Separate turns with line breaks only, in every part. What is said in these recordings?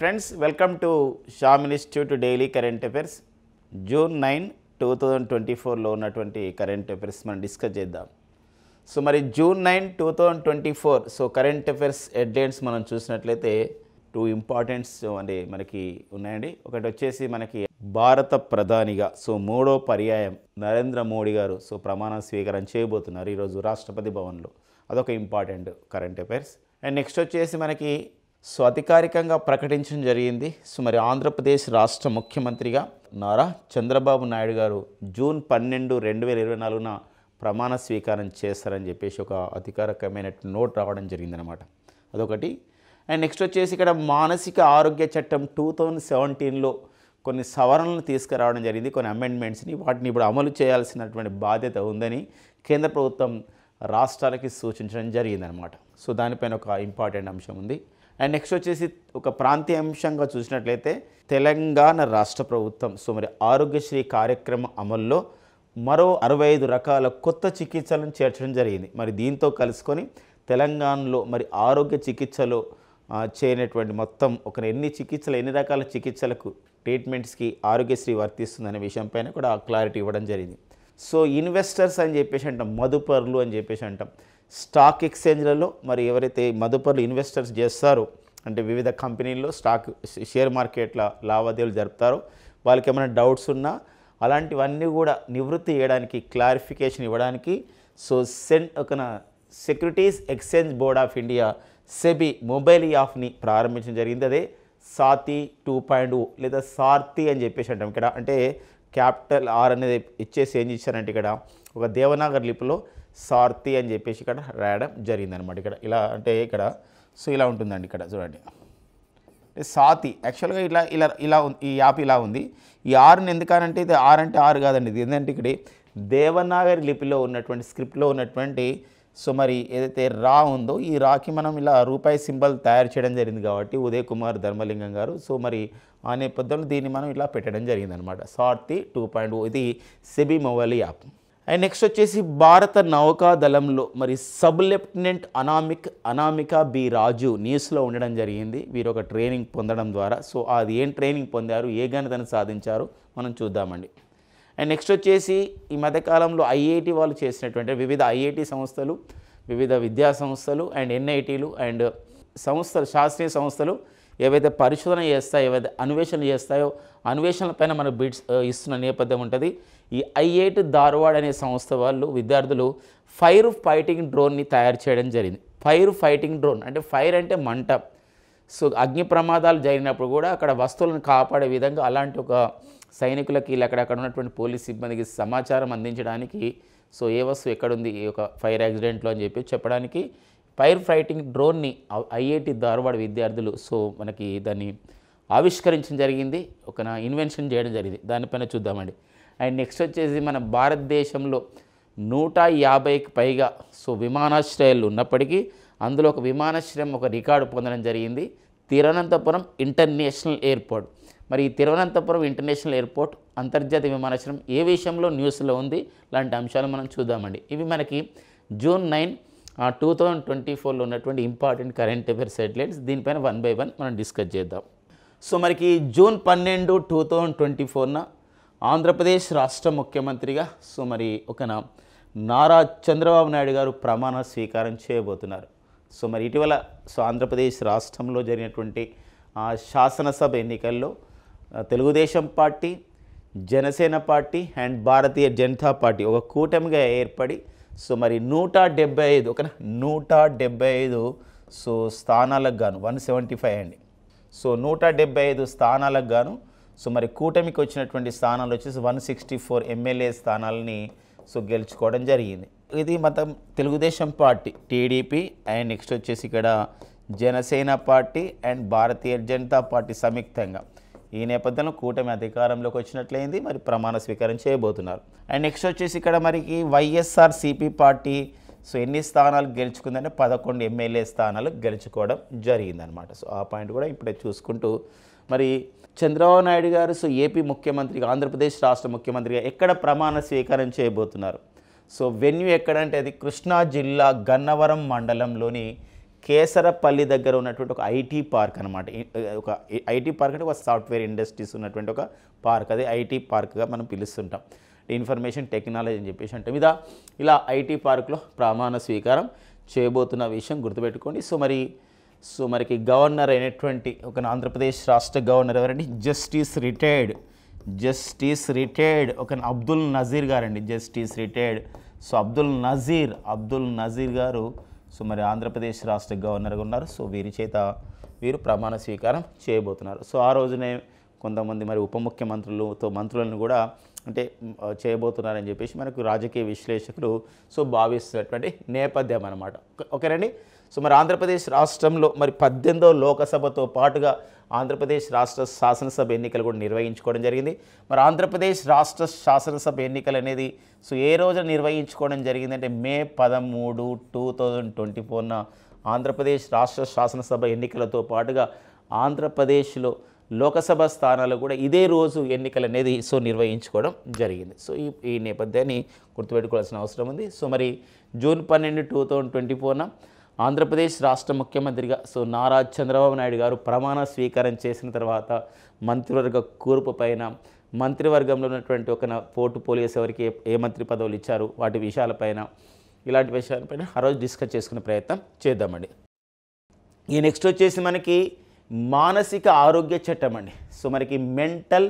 friends welcome to Sham institute daily current affairs June nine two thousand twenty ఫోర్లో ఉన్నటువంటి current affairs మనం discuss చేద్దాం so మరి June nine two thousand twenty four so current affairs headlines మనం చూసినట్లయితే two importance అంటే మనకి ఉన్నాయండి ఒకటి వచ్చేసి మనకి భారత ప్రధానిగా సో మూడో పర్యాయం నరేంద్ర మోడీ గారు సో ప్రమాణ స్వీకారం చేయబోతున్నారు ఈరోజు రాష్ట్రపతి భవన్లో అదొక important current affairs and next వచ్చేసి మనకి సో అధికారికంగా ప్రకటించడం జరిగింది సో మరి ఆంధ్రప్రదేశ్ రాష్ట్ర ముఖ్యమంత్రిగా నారా చంద్రబాబు నాయుడు గారు జూన్ పన్నెండు రెండు వేల ఇరవై నాలుగున ప్రమాణ స్వీకారం చేస్తారని చెప్పేసి ఒక అధికారికమైన నోట్ రావడం జరిగిందనమాట అదొకటి అండ్ నెక్స్ట్ వచ్చేసి ఇక్కడ మానసిక ఆరోగ్య చట్టం టూ థౌజండ్ సెవెంటీన్లో కొన్ని సవరణలు తీసుకురావడం జరిగింది కొన్ని అమెండ్మెంట్స్ని వాటిని ఇప్పుడు అమలు చేయాల్సినటువంటి బాధ్యత ఉందని కేంద్ర ప్రభుత్వం రాష్ట్రాలకి సూచించడం జరిగిందనమాట సో దానిపైన ఒక ఇంపార్టెంట్ అంశం ఉంది అండ్ నెక్స్ట్ వచ్చేసి ఒక ప్రాంతీయ అంశంగా చూసినట్లయితే తెలంగాణ రాష్ట్ర ప్రభుత్వం సో మరి ఆరోగ్యశ్రీ కార్యక్రమ అమల్లో మరో అరవై ఐదు రకాల కొత్త చికిత్సలను చేర్చడం జరిగింది మరి దీంతో కలుసుకొని తెలంగాణలో మరి ఆరోగ్య చికిత్సలో చేయనటువంటి మొత్తం ఒక ఎన్ని చికిత్సలు ఎన్ని రకాల చికిత్సలకు ట్రీట్మెంట్స్కి ఆరోగ్యశ్రీ వర్తిస్తుందనే విషయంపైన కూడా క్లారిటీ ఇవ్వడం జరిగింది సో ఇన్వెస్టర్స్ అని చెప్పేసి అంటాం మదుపర్లు అని చెప్పేసి అంటాం స్టాక్ ఎక్స్చేంజ్లలో మరి ఎవరైతే మదుపర్లు ఇన్వెస్టర్స్ చేస్తారో అంటే వివిధ కంపెనీల్లో స్టాక్ షేర్ మార్కెట్ల లావాదేవీలు జరుపుతారో వాళ్ళకి ఏమైనా డౌట్స్ ఉన్నా అలాంటివన్నీ కూడా నివృత్తి చేయడానికి క్లారిఫికేషన్ ఇవ్వడానికి సో సెన్ ఒక Securities exchange board of India SEBI mobile యాప్ని ప్రారంభించడం జరిగింది అదే సాతి టూ పాయింట్ ఓ లేదా సార్తి అని చెప్పేసి అంటాం ఇక్కడ అంటే క్యాపిటల్ ఆర్ అనేది ఇచ్చేసి ఏం చేశారంటే ఇక్కడ ఒక దేవనాగర్ లిపిలో సార్తి అని చెప్పేసి ఇక్కడ రాయడం జరిగిందనమాట ఇక్కడ ఇలా అంటే ఇక్కడ సో ఇలా ఉంటుందండి ఇక్కడ చూడండి సాతి యాక్చువల్గా ఇలా ఇలా ఇలా ఈ యాప్ ఇలా ఉంది ఈ ఆరుని ఎందుకనంటే ఇది ఆరు అంటే ఆరు కాదండి ఇది ఏంటంటే ఇక్కడ దేవనాగరి లిపిలో ఉన్నటువంటి స్క్రిప్ట్లో ఉన్నటువంటి సో మరి ఏదైతే రా ఉందో ఈ రాకి మనం ఇలా రూపాయి సింబల్ తయారు చేయడం జరిగింది కాబట్టి ఉదయ్ కుమార్ ధర్మలింగం గారు సో మరి ఆ నేపథ్యంలో దీన్ని మనం ఇలా పెట్టడం జరిగిందనమాట సార్తి టూ పాయింట్ ఇది SEBI mobile app and next వచ్చేసి భారత నౌకాదళంలో మరి sub lieutenant Anamik Anamika B Raju న్యూస్లో ఉండడం జరిగింది వీరు ఒక ట్రైనింగ్ పొందడం ద్వారా సో అది ఏం ట్రైనింగ్ పొందారు ఏ ఘనతను సాధించారు మనం చూద్దామండి అండ్ నెక్స్ట్ వచ్చేసి ఈ మధ్యకాలంలో ఐఐటి వాళ్ళు చేసినటువంటి వివిధ ఐఐటి సంస్థలు వివిధ విద్యా సంస్థలు అండ్ ఎన్ఐటీలు అండ్ సంస్థలు శాస్త్రీయ సంస్థలు ఏవైతే పరిశోధన చేస్తాయో ఏవైతే అన్వేషణ చేస్తాయో అన్వేషణలపైన మన బిడ్స్ ఇస్తున్న నేపథ్యం ఉంటుంది ఈ ఐఐటి ధార్వాడ్ అనే సంస్థ వాళ్ళు విద్యార్థులు ఫైర్ ఫైటింగ్ డ్రోన్ని తయారు చేయడం జరిగింది ఫైర్ ఫైటింగ్ డ్రోన్ అంటే ఫైర్ అంటే మంట సో అగ్ని ప్రమాదాలు జరిగినప్పుడు కూడా అక్కడ వస్తువులను కాపాడే విధంగా అలాంటి ఒక సైనికులకి అక్కడ ఉన్నటువంటి పోలీస్ సిబ్బందికి సమాచారం అందించడానికి సో ఏ వస్తువు ఎక్కడుంది ఈ యొక్క ఫైర్ యాక్సిడెంట్లో అని చెప్పి చెప్పడానికి ఫైర్ ఫ్రైటింగ్ డ్రోన్ని ఐఐటి ధార్వాడ విద్యార్థులు సో మనకి దాన్ని ఆవిష్కరించడం జరిగింది ఒక ఇన్వెన్షన్ చేయడం జరిగింది దానిపైన చూద్దామండి అండ్ నెక్స్ట్ వచ్చేసి మన భారతదేశంలో నూట యాభైకి పైగా సో విమానాశ్రయాలు ఉన్నప్పటికీ అందులో ఒక విమానాశ్రయం ఒక రికార్డు పొందడం జరిగింది తిరువనంతపురం ఇంటర్నేషనల్ ఎయిర్పోర్ట్ మరి ఈ తిరువనంతపురం ఇంటర్నేషనల్ ఎయిర్పోర్ట్ అంతర్జాతీయ విమానాశ్రయం ఏ విషయంలో న్యూస్లో ఉంది లాంటి అంశాలు మనం చూద్దామండి ఇవి మనకి June nine two thousand twenty ఫోర్లో ఉన్నటువంటి ఇంపార్టెంట్ కరెంట్ అఫేర్స్ హెడ్లైన్స్ దీనిపైన వన్ బై వన్ మనం డిస్కస్ చేద్దాం సో మనకి జూన్ పన్నెండు టూ థౌజండ్ ట్వంటీ ఫోర్న ఆంధ్రప్రదేశ్ రాష్ట్ర ముఖ్యమంత్రిగా సో మరి ఒక నారా చంద్రబాబు నాయుడు గారు ప్రమాణ స్వీకారం చేయబోతున్నారు సో మరి ఇటీవల సో ఆంధ్రప్రదేశ్ రాష్ట్రంలో జరిగినటువంటి శాసనసభ ఎన్నికల్లో Telugu Desam party Jana Sena party and Bharatiya Janata party ఒక కూటమిగా ఏర్పడి సో మరి నూట డెబ్బై ఐదు ఓకేనా నూట డెబ్బై ఐదు సో స్థానాలకు గాను వన్ సెవెంటీ ఫైవ్ అండి సో నూట డెబ్బై ఐదు స్థానాలకు గాను సో మరి కూటమికి వచ్చినటువంటి స్థానాలు వచ్చేసి వన్ సిక్స్టీ ఫోర్ ఎమ్మెల్యే స్థానాలని సో గెలుచుకోవడం జరిగింది ఇది మతం Telugu Desam party TDP and next వచ్చేసి ఇక్కడ Janasena party and Bharatiya Janata party సంయుక్తంగా ఈ నేపథ్యంలో కూటమి అధికారంలోకి వచ్చినట్లయింది మరి ప్రమాణ స్వీకారం చేయబోతున్నారు అండ్ నెక్స్ట్ వచ్చేసి ఇక్కడ మరికి వైఎస్ఆర్ సిపి పార్టీ సో ఎన్ని స్థానాలు గెలుచుకుందంటే పదకొండు ఎమ్మెల్యే స్థానాలు గెలుచుకోవడం జరిగిందనమాట సో ఆ పాయింట్ కూడా ఇప్పుడే చూసుకుంటూ మరి చంద్రబాబు నాయుడు గారు సో ఏపీ ముఖ్యమంత్రిగా ఆంధ్రప్రదేశ్ రాష్ట్ర ముఖ్యమంత్రిగా ఎక్కడ ప్రమాణ స్వీకారం చేయబోతున్నారు సో వెన్యూ ఎక్కడంటే అది కృష్ణా జిల్లా గన్నవరం మండలంలోని కేసరపల్లి దగ్గర ఉన్నటువంటి ఒక ఐటీ పార్క్ అనమాట ఒక ఐటీ పార్క్ అంటే ఒక సాఫ్ట్వేర్ ఇండస్ట్రీస్ ఉన్నటువంటి ఒక పార్క్ అది ఐటీ పార్క్గా మనం పిలుస్తుంటాం ఇన్ఫర్మేషన్ టెక్నాలజీ అని చెప్పేసి అంటే మీద ఇలా ఐటీ పార్క్లో ప్రమాణ స్వీకారం చేయబోతున్న విషయం గుర్తుపెట్టుకోండి సో మరి సో మరికి గవర్నర్ అయినటువంటి ఒక ఆంధ్రప్రదేశ్ రాష్ట్ర గవర్నర్ ఎవరండి జస్టిస్ రిటైర్డ్ జస్టిస్ రిటైర్డ్ ఒక అబ్దుల్ నజీర్ గారండి justice retired so Abdul Nazeer Abdul Nazeer గారు సో మరి ఆంధ్రప్రదేశ్ రాష్ట్ర గవర్నర్గా ఉన్నారు సో వీరి చేత వీరు ప్రమాణ స్వీకారం చేయబోతున్నారు సో ఆ రోజునే కొంతమంది మరి ఉప ముఖ్యమంత్రులతో మంత్రులను కూడా అంటే చేయబోతున్నారని చెప్పేసి మనకు రాజకీయ విశ్లేషకులు సో భావిస్తున్నటువంటి నేపథ్యం అనమాట ఓకేనండి సో మరి ఆంధ్రప్రదేశ్ రాష్ట్రంలో మరి పద్దెనిమిదో లోకసభతో పాటుగా ఆంధ్రప్రదేశ్ రాష్ట్ర శాసనసభ ఎన్నికలు కూడా నిర్వహించుకోవడం జరిగింది మరి ఆంధ్రప్రదేశ్ రాష్ట్ర శాసనసభ ఎన్నికలు అనేది సో ఏ రోజున నిర్వహించుకోవడం జరిగిందంటే మే పదమూడు టూ థౌజండ్ ట్వంటీ ఫోర్న ఆంధ్రప్రదేశ్ రాష్ట్ర శాసనసభ ఎన్నికలతో పాటుగా ఆంధ్రప్రదేశ్లో లోకసభ స్థానాలు కూడా ఇదే రోజు ఎన్నికలు అనేది సో నిర్వహించుకోవడం జరిగింది సో ఈ ఈ నేపథ్యాన్ని గుర్తుపెట్టుకోవాల్సిన అవసరం ఉంది సో మరి జూన్ పన్నెండు టూ థౌజండ్ ట్వంటీ ఫోర్న ఆంధ్రప్రదేశ్ రాష్ట్ర ముఖ్యమంత్రిగా సో నారా చంద్రబాబు నాయుడు గారు ప్రమాణ స్వీకారం చేసిన తర్వాత మంత్రివర్గ కూర్పు పైన మంత్రివర్గంలో ఉన్నటువంటి ఒక పోలీస్ ఎవరికి ఏ మంత్రి పదవులు ఇచ్చారు వాటి విషయాలపైన ఇలాంటి విషయాలపైన ఆ రోజు డిస్కస్ చేసుకునే ప్రయత్నం చేద్దామండి ఈ నెక్స్ట్ వచ్చేసి మనకి మానసిక ఆరోగ్య చట్టం అండి సో మనకి mental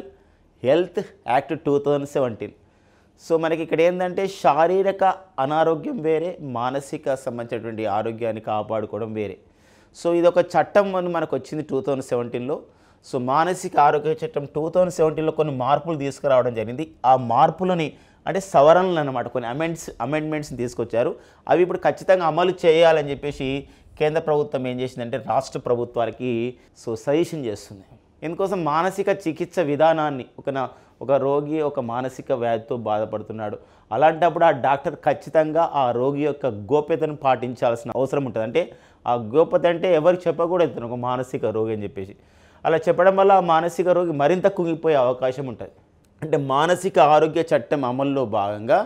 health act two thousand seventeen so మనకి ఇక్కడ ఏంటంటే శారీరక అనారోగ్యం వేరే మానసిక సంబంధించినటువంటి ఆరోగ్యాన్ని కాపాడుకోవడం వేరే సో ఇది ఒక చట్టం అని మనకు వచ్చింది టూ థౌజండ్ సెవెంటీన్లో సో మానసిక ఆరోగ్య చట్టం టూ థౌజండ్ సెవెంటీన్లో కొన్ని మార్పులు తీసుకురావడం జరిగింది ఆ మార్పులని అంటే సవరణలు అనమాట కొన్ని అమెండ్స్ అమెండ్మెంట్స్ని తీసుకొచ్చారు అవి ఇప్పుడు ఖచ్చితంగా అమలు చేయాలని చెప్పేసి కేంద్ర ప్రభుత్వం ఏం చేసిందంటే రాష్ట్ర ప్రభుత్వాలకి సో సజెషన్ చేస్తుంది ఇందుకోసం మానసిక చికిత్స విధానాన్ని ఒక ఒక రోగి ఒక మానసిక వ్యాధితో బాధపడుతున్నాడు అలాంటప్పుడు ఆ డాక్టర్ ఖచ్చితంగా ఆ రోగి యొక్క గోప్యతను పాటించాల్సిన అవసరం ఉంటుంది అంటే ఆ గోప్యత అంటే ఎవరికి చెప్పకూడదు ఒక మానసిక రోగి అని చెప్పేసి అలా చెప్పడం వల్ల ఆ మానసిక రోగి మరింత కుంగిపోయే అవకాశం ఉంటుంది అంటే మానసిక ఆరోగ్య చట్టం అమల్లో భాగంగా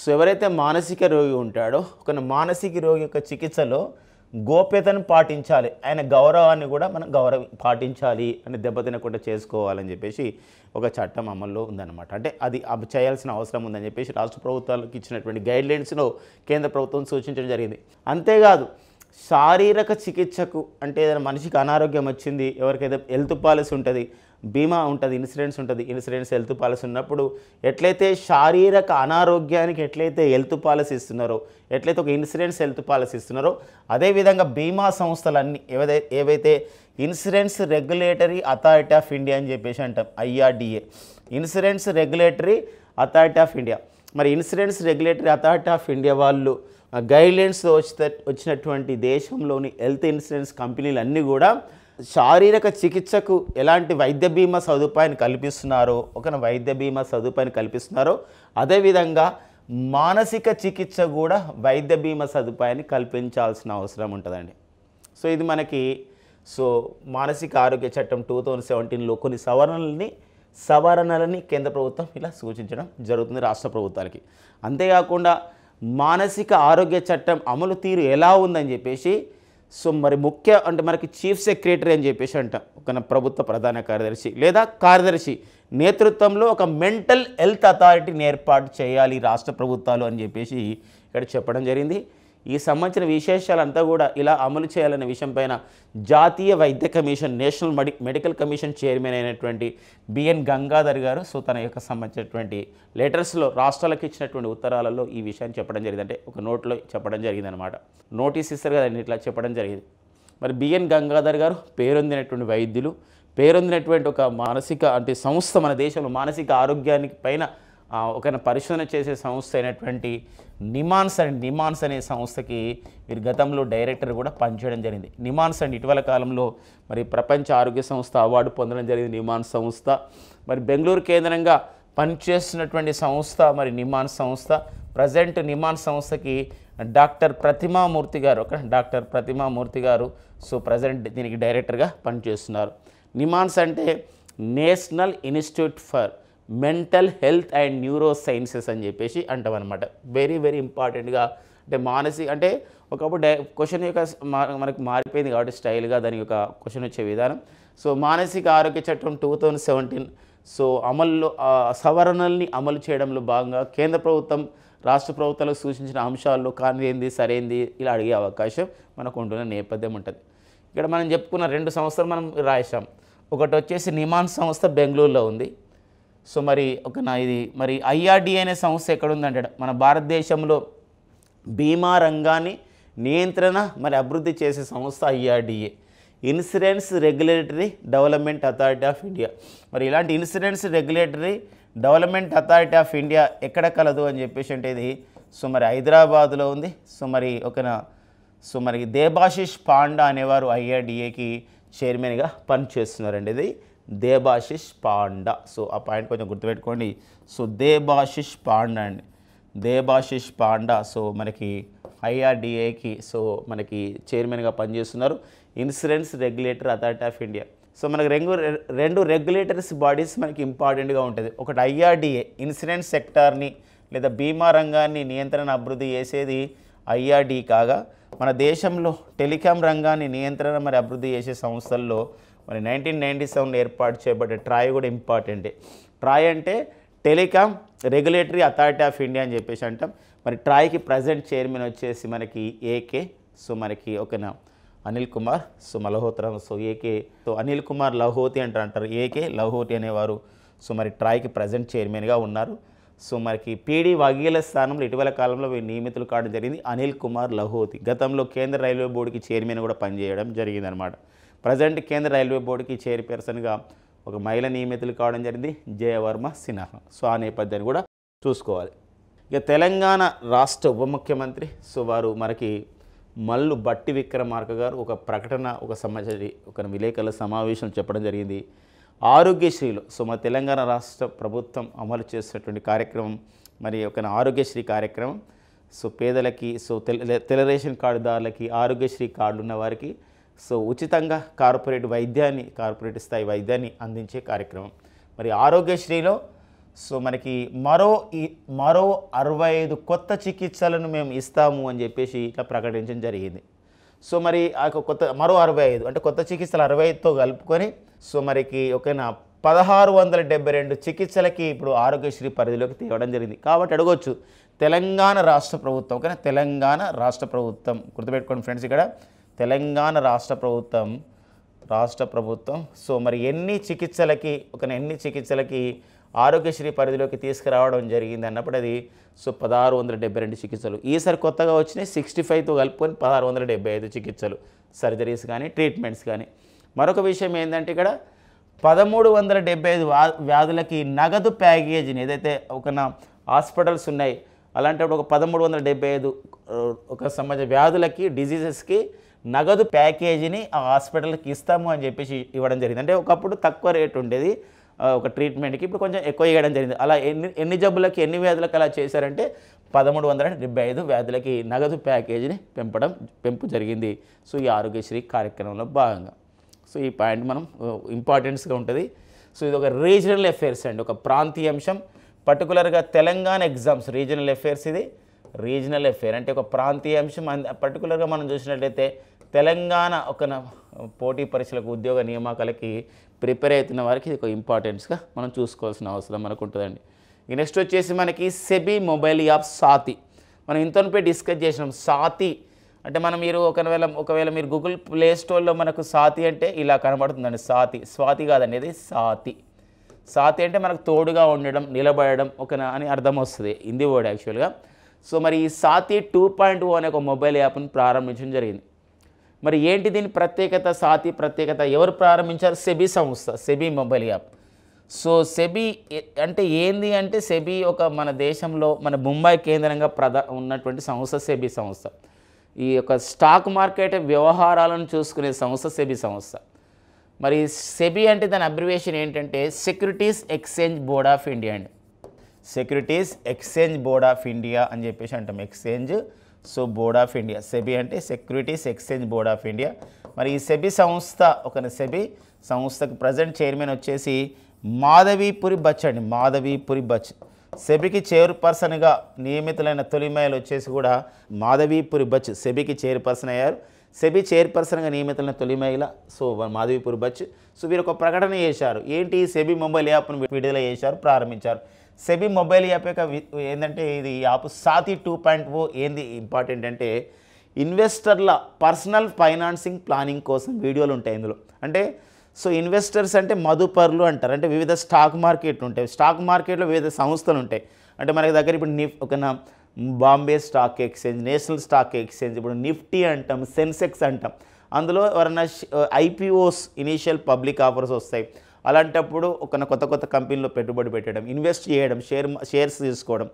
సో ఎవరైతే మానసిక రోగి ఉంటాడో ఒక మానసిక రోగి యొక్క చికిత్సలో గోప్యతను పాటించాలి ఆయన గౌరవాన్ని కూడా మనం గౌరవ పాటించాలి అని దెబ్బతినకుండా చేసుకోవాలని చెప్పేసి ఒక చట్టం అమల్లో ఉందన్నమాట అంటే అది చేయాల్సిన అవసరం ఉందని చెప్పేసి రాష్ట్ర ప్రభుత్వాలకు ఇచ్చినటువంటి గైడ్లైన్స్లో కేంద్ర ప్రభుత్వం సూచించడం జరిగింది అంతేకాదు శారీరక చికిత్సకు అంటే ఏదైనా మనిషికి అనారోగ్యం వచ్చింది ఎవరికైతే హెల్త్ పాలసీ ఉంటుంది బీమా ఉంటుంది ఇన్సూరెన్స్ ఉంటుంది ఇన్సూరెన్స్ హెల్త్ పాలసీ ఉన్నప్పుడు ఎట్లయితే శారీరక అనారోగ్యానికి ఎట్లయితే హెల్త్ పాలసీ ఇస్తున్నారో ఎట్లయితే ఒక ఇన్సూరెన్స్ హెల్త్ పాలసీ ఇస్తున్నారో అదేవిధంగా బీమా సంస్థలన్నీ ఏవైతే ఏవైతే insurance regulatory authority of India అని చెప్పేసి అంటాం IRDA insurance regulatory authority of India మరి insurance regulatory authority of India వాళ్ళు గైడ్లైన్స్ వచ్చిన వచ్చినటువంటి దేశంలోని హెల్త్ ఇన్సూరెన్స్ కంపెనీలు అన్నీ కూడా శారీరక చికిత్సకు ఎలాంటి వైద్య బీమా సదుపాయాన్ని కల్పిస్తున్నారో ఒక వైద్య బీమా సదుపాయాన్ని కల్పిస్తున్నారో అదేవిధంగా మానసిక చికిత్స కూడా వైద్య బీమా సదుపాయాన్ని కల్పించాల్సిన అవసరం ఉంటుందండి సో ఇది మనకి సో మానసిక ఆరోగ్య చట్టం టూ థౌజండ్ సెవెంటీన్లో కొన్ని సవరణల్ని సవరణలని కేంద్ర ప్రభుత్వం ఇలా సూచించడం జరుగుతుంది రాష్ట్ర ప్రభుత్వాలకి అంతేకాకుండా మానసిక ఆరోగ్య చట్టం అమలు తీరు ఎలా ఉందని చెప్పేసి సో మరి ముఖ్య అంటే మనకి చీఫ్ సెక్రటరీ అని చెప్పేసి అంట ఒక ప్రభుత్వ ప్రధాన కార్యదర్శి లేదా కార్యదర్శి నేతృత్వంలో ఒక మెంటల్ హెల్త్ అథారిటీని ఏర్పాటు చేయాలి రాష్ట్ర ప్రభుత్వాలు అని చెప్పేసి ఇక్కడ చెప్పడం జరిగింది ఈ సంబంధించిన విశేషాలంతా కూడా ఇలా అమలు చేయాలనే విషయంపైన జాతీయ వైద్య commission national medical commission chairman అయినటువంటి బిఎన్ గంగాధర్ గారు సో తన యొక్క సంబంధించినటువంటి లెటర్స్లో రాష్ట్రాలకు ఇచ్చినటువంటి ఉత్తరాలలో ఈ విషయాన్ని చెప్పడం జరిగింది అంటే ఒక నోట్లో చెప్పడం జరిగిందనమాట నోటీస్ ఇస్తారు కదండి ఇట్లా చెప్పడం జరిగింది మరి బిఎన్ గంగాధర్ గారు పేరొందినటువంటి వైద్యులు పేరొందినటువంటి ఒక మానసిక అంటే సంస్థ మన దేశంలో మానసిక ఆరోగ్యానికి పైన ఒకరిని పరిశోధన చేసే సంస్థ అయినటువంటి నిమాన్స్ అండ్ నిమాన్స్ అనే సంస్థకి మీరు గతంలో డైరెక్టర్ కూడా పనిచేయడం జరిగింది నిమాన్స్ అండ్ ఇటీవల కాలంలో మరి ప్రపంచ ఆరోగ్య సంస్థ అవార్డు పొందడం జరిగింది నిమాన్స్ సంస్థ మరి బెంగళూరు కేంద్రంగా పనిచేస్తున్నటువంటి సంస్థ మరి నిమాన్ సంస్థ ప్రజెంట్ నిమాన్ సంస్థకి డాక్టర్ ప్రతిమామూర్తి గారు ఒక డాక్టర్ ప్రతిమామూర్తి గారు సో ప్రజెంట్ దీనికి డైరెక్టర్గా పనిచేస్తున్నారు నిమాన్స్ అంటే national institute for mental health and neurosciences అని చెప్పేసి అంటాం అనమాట వెరీ వెరీ ఇంపార్టెంట్గా అంటే మానసిక అంటే ఒకప్పుడు డై క్వశ్చన్ యొక్క మనకు మారిపోయింది కాబట్టి స్టైల్గా దాని యొక్క క్వశ్చన్ వచ్చే విధానం సో మానసిక ఆరోగ్య చట్టం టూ థౌజండ్ సెవెంటీన్ సో అమల్లో సవరణల్ని అమలు చేయడంలో భాగంగా కేంద్ర ప్రభుత్వం రాష్ట్ర ప్రభుత్వాలకు సూచించిన అంశాల్లో కానిదేంది సరైంది ఇలా అడిగే అవకాశం మనకు ఉంటున్న నేపథ్యం ఉంటుంది ఇక్కడ మనం చెప్పుకున్న రెండు సంస్థలు మనం రాసాం ఒకటి వచ్చేసి నిమాన్ సంస్థ బెంగళూరులో ఉంది సో మరి ఒక నా ఇది మరి ఐఆర్డీఏ అనే సంస్థ ఎక్కడుందంటే మన భారతదేశంలో బీమా రంగాన్ని నియంత్రణ మరి అభివృద్ధి చేసే సంస్థ IRDA insurance regulatory development authority of India మరి ఇలాంటి insurance regulatory development authority of India ఎక్కడ కలదు అని చెప్పేసి అంటే ఇది సో మరి హైదరాబాద్లో ఉంది సో మరి ఒకన సో మరి దేబాశిష్ పాండా అనేవారు ఐఆర్డిఏకి చైర్మన్గా పనిచేస్తున్నారండి ఇది దేబాశిష్ పాండా సో ఆ పాయింట్ కొంచెం గుర్తుపెట్టుకోండి సో దేబాశిష్ పాండా అండి దేబాశిష్ పాండా సో మనకి ఐఆర్డిఏకి సో మనకి చైర్మన్గా పనిచేస్తున్నారు insurance regulator authority of India so మనకి రెండు రెండు రెగ్యులేటర్స్ బాడీస్ మనకి ఇంపార్టెంట్గా ఉంటుంది ఒకటి ఐఆర్డిఏ ఇన్సూరెన్స్ సెక్టార్ని లేదా బీమా రంగాన్ని నియంత్రణ అభివృద్ధి చేసేది ఐఆర్డి కాగా మన దేశంలో టెలికాం రంగాన్ని నియంత్రణ మరి అభివృద్ధి చేసే సంస్థల్లో మరి నైన్టీన్ నైంటీ సెవెన్ ఏర్పాటు చేయబడ్డ ట్రాయ్ కూడా ఇంపార్టెంటే ట్రాయ్ అంటే telecom regulatory authority of India అని చెప్పేసి అంటాం మరి ట్రాయ్కి ప్రజెంట్ చైర్మన్ వచ్చేసి మనకి ఏకే సో మనకి ఓకేనా Anil Kumar so Malhotra so AK so Anil Kumar Lahoti అంటారు అంటారు ఏకే లహోతి అనేవారు సో మరి ట్రాయ్కి ప్రజెంట్ చైర్మన్గా ఉన్నారు సో మనకి పీడి వగీల స్థానంలో ఇటీవల కాలంలో నియమితులు కావడం జరిగింది అనిల్ కుమార్ లహోతి గతంలో కేంద్ర రైల్వే బోర్డుకి చైర్మన్ కూడా పనిచేయడం జరిగిందనమాట ప్రజెంట్ కేంద్ర రైల్వే బోర్డుకి చైర్పర్సన్గా ఒక మహిళ నియమితులు కావడం జరిగింది జయవర్మ సిన్హా సో ఆ నేపథ్యాన్ని కూడా చూసుకోవాలి ఇక తెలంగాణ రాష్ట్ర ఉప ముఖ్యమంత్రి సో వారు మనకి మల్లు బట్టి విక్రమార్క గారు ఒక ప్రకటన ఒక సమాచారి ఒక విలేకరుల సమావేశం చెప్పడం జరిగింది ఆరోగ్యశ్రీలో సో మా తెలంగాణ రాష్ట్ర ప్రభుత్వం అమలు చేసినటువంటి కార్యక్రమం మరి ఒక ఆరోగ్యశ్రీ కార్యక్రమం సో పేదలకి సో తెల తెల రేషన్ కార్డుదారులకి ఆరోగ్యశ్రీ కార్డు ఉన్న వారికి సో ఉచితంగా కార్పొరేట్ వైద్యాన్ని కార్పొరేట్ స్థాయి వైద్యాన్ని అందించే కార్యక్రమం మరి ఆరోగ్యశ్రీలో సో మనకి మరో ఈ మరో అరవై ఐదు కొత్త చికిత్సలను మేము ఇస్తాము అని చెప్పేసి ఇట్లా ప్రకటించడం జరిగింది సో మరి ఆ కొత్త మరో అరవై ఐదు అంటే కొత్త చికిత్సలు అరవై ఐదుతో కలుపుకొని సో మరికి ఒకనా పదహారు వందల డెబ్బై రెండు చికిత్సలకి ఇప్పుడు ఆరోగ్యశ్రీ పరిధిలోకి తీవడం జరిగింది కాబట్టి అడగవచ్చు తెలంగాణ రాష్ట్ర ప్రభుత్వం కానీ తెలంగాణ రాష్ట్ర ప్రభుత్వం గుర్తుపెట్టుకోండి ఫ్రెండ్స్ ఇక్కడ తెలంగాణ రాష్ట్ర ప్రభుత్వం రాష్ట్ర ప్రభుత్వం సో మరి ఎన్ని చికిత్సలకి ఒక ఎన్ని చికిత్సలకి ఆరోగ్యశ్రీ పరిధిలోకి తీసుకురావడం జరిగింది అన్నప్పుడు అది సో పదహారు వందల డెబ్బై రెండు చికిత్సలు ఈసారి కొత్తగా వచ్చినాయి సిక్స్టీ ఫైవ్తో కలుపుకొని పదహారు వందల డెబ్బై ఐదు చికిత్సలు సర్జరీస్ కానీ ట్రీట్మెంట్స్ కానీ మరొక విషయం ఏంటంటే ఇక్కడ పదమూడు వందల డెబ్బై ఐదు వ్యాధులకి నగదు ప్యాకేజీని ఏదైతే ఒక హాస్పిటల్స్ ఉన్నాయి అలాంటప్పుడు ఒక పదమూడు వందల డెబ్బై ఐదు ఒక సమాజ వ్యాధులకి డిజీజెస్కి నగదు ప్యాకేజీని ఆ హాస్పిటల్కి ఇస్తాము అని చెప్పేసి ఇవ్వడం జరిగింది అంటే ఒకప్పుడు తక్కువ రేటు ఉండేది ఒక ట్రీట్మెంట్కి ఇప్పుడు కొంచెం ఎక్కువ ఇవ్వడం జరిగింది అలా ఎన్ని ఎన్ని జబ్బులకి ఎన్ని వ్యాధులకు అలా చేశారంటే పదమూడు వందల డెబ్బై ఐదు వ్యాధులకి నగదు ప్యాకేజీని పెంపడం పెంపు జరిగింది సో ఈ ఆరోగ్యశ్రీ కార్యక్రమంలో భాగంగా సో ఈ పాయింట్ మనం ఇంపార్టెన్స్గా ఉంటుంది సో ఇది ఒక రీజనల్ అఫేర్స్ అండి ఒక ప్రాంతీయ అంశం పర్టికులర్గా తెలంగాణ ఎగ్జామ్స్ రీజనల్ అఫేర్స్ ఇది రీజనల్ అఫేర్ అంటే ఒక ప్రాంతీయ అంశం పర్టికులర్గా మనం చూసినట్లయితే తెలంగాణ ఒక పోటీ పరీక్షలకు ఉద్యోగ నియామకాలకి ప్రిపేర్ అవుతున్న వారికి ఇది ఒక ఇంపార్టెన్స్గా మనం చూసుకోవాల్సిన అవసరం మనకు ఉంటుందండి ఇక నెక్స్ట్ వచ్చేసి మనకి సెబీ మొబైల్ యాప్ సాతి మనం ఇంతనిపై డిస్కస్ చేసినాం సాతి అంటే మనం మీరు ఒకవేళ ఒకవేళ మీరు గూగుల్ ప్లే స్టోర్లో మనకు సాతి అంటే ఇలా కనబడుతుందండి సాతి స్వాతి కాదనేది సాతి సాతి అంటే మనకు తోడుగా ఉండడం నిలబడడం ఒక అని అర్థం వస్తుంది హిందీ వర్డ్ యాక్చువల్గా సో మరి ఈ సాతి టూ పాయింట్ ఓ అనే ఒక మొబైల్ యాప్ను ప్రారంభించడం జరిగింది మరి ఏంటి దీని ప్రత్యేకత సాతి ప్రత్యేకత ఎవరు ప్రారంభించారు సెబీ సంస్థ SEBI mobile app so SEBI అంటే ఏంది అంటే సెబీ ఒక మన దేశంలో మన ముంబై కేంద్రంగా ప్రధా ఉన్నటువంటి సంస్థ సెబీ సంస్థ ఈ యొక్క స్టాక్ మార్కెట్ వ్యవహారాలను చూసుకునే సంస్థ సెబీ సంస్థ మరి సెబీ అంటే దాని అబ్రివేషన్ ఏంటంటే securities exchange board of India అండి securities exchange board of India అని చెప్పేసి అంటాం exchange so board of India SEBI అంటే securities exchange board of India మరి ఈ సెబీ సంస్థ ఒక సెబీ సంస్థకు ప్రజెంట్ చైర్మన్ వచ్చేసి మాధవీపురి బచ్ అండి మాధవీపురి బచ్ సెబికి చైర్పర్సన్గా నియమితులైన తొలిమేలు వచ్చేసి కూడా మాధవీపురి బచ్ సెబికి చైర్పర్సన్ అయ్యారు సెబీ చైర్పర్సన్గా నియమితులైన తొలి మహిళ సో మాధవీపురి బచ్ సో వీరు ఒక ప్రకటన చేశారు ఏంటి సెబీ మొబైల్ యాప్ను విడుదల చేశారు ప్రారంభించారు సెబీ మొబైల్ యాప్ యొక్క ఏంటంటే ఇది app Saathi two point O ఏంది ఇంపార్టెంట్ అంటే ఇన్వెస్టర్ల పర్సనల్ ఫైనాన్సింగ్ ప్లానింగ్ కోసం వీడియోలు ఉంటాయి ఇందులో అంటే సో ఇన్వెస్టర్స్ అంటే మధుపర్లు అంటారు అంటే వివిధ స్టాక్ మార్కెట్లు ఉంటాయి స్టాక్ మార్కెట్లో వివిధ సంస్థలు ఉంటాయి అంటే మనకి దగ్గర ఇప్పుడు నిఫ్ ఒక Bombay stock exchange national stock exchange ఇప్పుడు నిఫ్టీ అంటాం సెన్సెక్స్ అంటాం అందులో ఎవరైనా ఐపీఓస్ ఇనీషియల్ పబ్లిక్ ఆఫర్స్ వస్తాయి అలాంటప్పుడు ఒక కొత్త కొత్త కంపెనీలో పెట్టుబడి పెట్టడం ఇన్వెస్ట్ చేయడం షేర్ షేర్స్ తీసుకోవడం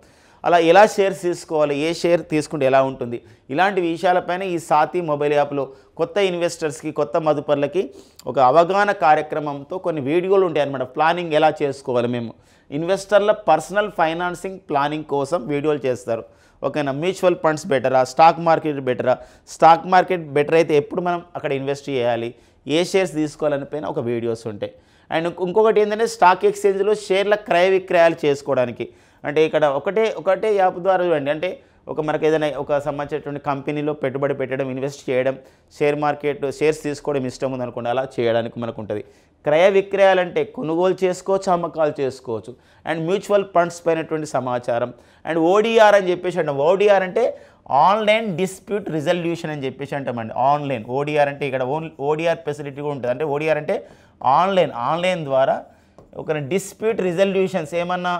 అలా ఎలా షేర్స్ తీసుకోవాలి ఏ షేర్ తీసుకుంటే ఎలా ఉంటుంది ఇలాంటి విషయాలపైన ఈ సాతి మొబైల్ యాప్లో కొత్త ఇన్వెస్టర్స్కి కొత్త మదుపర్లకి ఒక అవగాహన కార్యక్రమంతో కొన్ని వీడియోలు ఉంటాయి అన్నమాట ప్లానింగ్ ఎలా చేసుకోవాలి మేము ఇన్వెస్టర్ల పర్సనల్ ఫైనాన్సింగ్ ప్లానింగ్ కోసం వీడియోలు చేస్తారు ఓకేనా మ్యూచువల్ ఫండ్స్ బెటరా స్టాక్ మార్కెట్ బెటరా స్టాక్ మార్కెట్ బెటర్ అయితే ఎప్పుడు మనం అక్కడ ఇన్వెస్ట్ చేయాలి ఏ షేర్స్ తీసుకోవాలని పైన ఒక వీడియోస్ ఉంటాయి అండ్ ఇంకొకటి ఏంటంటే స్టాక్ ఎక్స్చేంజ్లో షేర్ల క్రయ విక్రయాలు చేసుకోవడానికి అంటే ఇక్కడ ఒకటే ఒకటే యాప్ ద్వారా చూడండి అంటే ఒక మనకు ఏదైనా ఒక సంబంధించినటువంటి కంపెనీలో పెట్టుబడి పెట్టడం ఇన్వెస్ట్ చేయడం షేర్ మార్కెట్ షేర్స్ తీసుకోవడం ఇష్టం ఉందనుకోండి అలా చేయడానికి మనకు ఉంటుంది క్రయ విక్రయాలంటే కొనుగోలు చేసుకోవచ్చు అమ్మకాలు చేసుకోవచ్చు అండ్ మ్యూచువల్ ఫండ్స్ పైనటువంటి సమాచారం అండ్ ఓడిఆర్ అని చెప్పేసి అంటాం ఓడిఆర్ అంటే ఆన్లైన్ డిస్ప్యూట్ రిజల్యూషన్ అని చెప్పేసి అంటామండి ఆన్లైన్ ఓడిఆర్ అంటే ఇక్కడ ఓన్ ఓడిఆర్ ఫెసిలిటీ కూడా ఉంటుంది అంటే ఓడిఆర్ అంటే ఆన్లైన్ ఆన్లైన్ ద్వారా ఒక డిస్ప్యూట్ రిజల్యూషన్స్ ఏమన్నా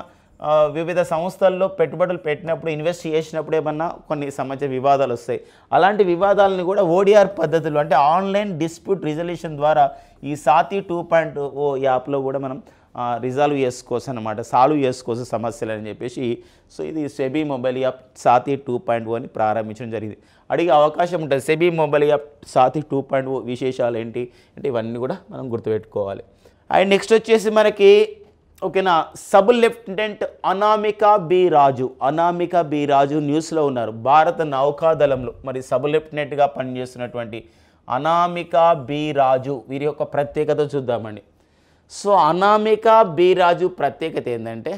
వివిధ సంస్థల్లో పెట్టుబడులు పెట్టినప్పుడు ఇన్వెస్ట్ చేసినప్పుడు ఏమన్నా కొన్ని సమస్య వివాదాలు వస్తాయి అలాంటి వివాదాలని కూడా ఓడిఆర్ పద్ధతులు అంటే ఆన్లైన్ డిస్ప్యూట్ రిజల్యూషన్ ద్వారా ఈ సాతి టూ పాయింట్ ఓ యాప్లో కూడా మనం రిజాల్వ్ చేసుకోవచ్చు అనమాట సాల్వ్ చేసుకోవచ్చు సమస్యలు అని చెప్పేసి సో ఇది SEBI mobile app Saathi two point O అని ప్రారంభించడం జరిగింది అడిగే అవకాశం ఉంటుంది SEBI mobile app Saathi two point O విశేషాలు ఏంటి అంటే ఇవన్నీ కూడా మనం గుర్తుపెట్టుకోవాలి అండ్ నెక్స్ట్ వచ్చేసి మనకి ఓకేనా sub lieutenant Anamika B Raju Anamika B Raju న్యూస్లో ఉన్నారు భారత నౌకాదళంలో మరి సబ్ లెఫ్టినెంట్గా పనిచేస్తున్నటువంటి అనామిక బి రాజు వీరి యొక్క ప్రత్యేకత చూద్దామండి సో అనామిక బీరాజు ప్రత్యేకత ఏంటంటే